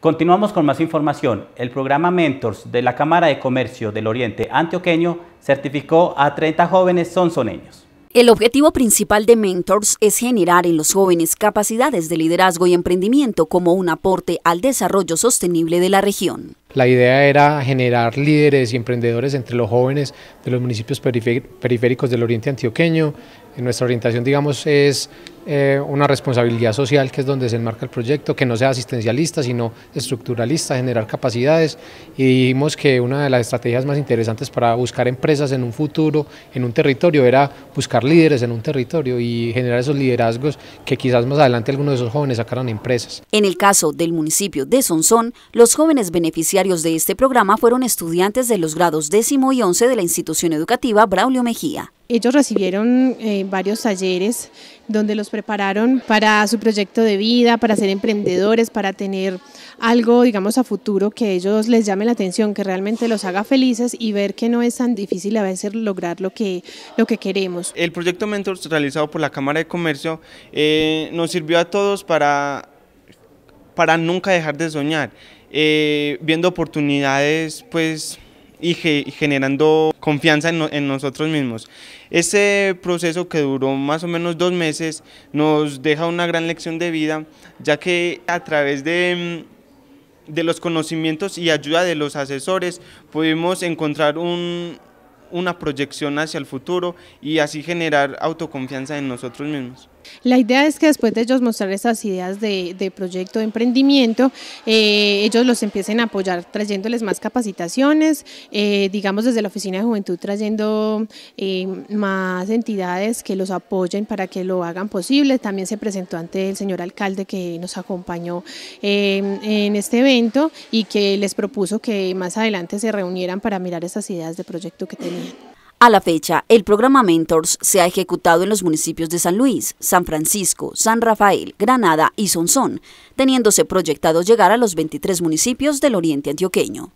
Continuamos con más información. El programa Mentors de la Cámara de Comercio del Oriente Antioqueño certificó a 30 jóvenes sonsoneños. El objetivo principal de Mentors es generar en los jóvenes capacidades de liderazgo y emprendimiento como un aporte al desarrollo sostenible de la región. La idea era generar líderes y emprendedores entre los jóvenes de los municipios periféricos del oriente antioqueño. En nuestra orientación, digamos, es eh, una responsabilidad social, que es donde se enmarca el proyecto, que no sea asistencialista, sino estructuralista, generar capacidades. Y vimos que una de las estrategias más interesantes para buscar empresas en un futuro, en un territorio, era buscar líderes en un territorio y generar esos liderazgos que quizás más adelante algunos de esos jóvenes sacaran empresas. En el caso del municipio de Sonsón, los jóvenes beneficiarios de este programa fueron estudiantes de los grados décimo y once de la institución educativa Braulio Mejía ellos recibieron eh, varios talleres donde los prepararon para su proyecto de vida, para ser emprendedores, para tener algo, digamos, a futuro que ellos les llame la atención, que realmente los haga felices y ver que no es tan difícil a veces lograr lo que, lo que queremos. El proyecto Mentors realizado por la Cámara de Comercio eh, nos sirvió a todos para, para nunca dejar de soñar, eh, viendo oportunidades, pues y generando confianza en, nosotros mismos. Ese proceso que duró más o menos dos meses nos deja una gran lección de vida, ya que a través de, mm, los conocimientos y ayuda de los asesores pudimos encontrar una proyección hacia el futuro y así generar autoconfianza en nosotros mismos. La idea es que después de ellos mostrar esas ideas de, proyecto de emprendimiento, eh, ellos los empiecen a apoyar trayéndoles más capacitaciones, eh, digamos desde la Oficina de Juventud trayendo eh, más entidades que los apoyen para que lo hagan posible. También se presentó ante el señor alcalde que nos acompañó en este evento y que les propuso que más adelante se reunieran para mirar esas ideas de proyecto que tenían. A la fecha, el programa Mentors se ha ejecutado en los municipios de San Luis, San Francisco, San Rafael, Granada y Sonsón, teniéndose proyectado llegar a los 23 municipios del oriente antioqueño.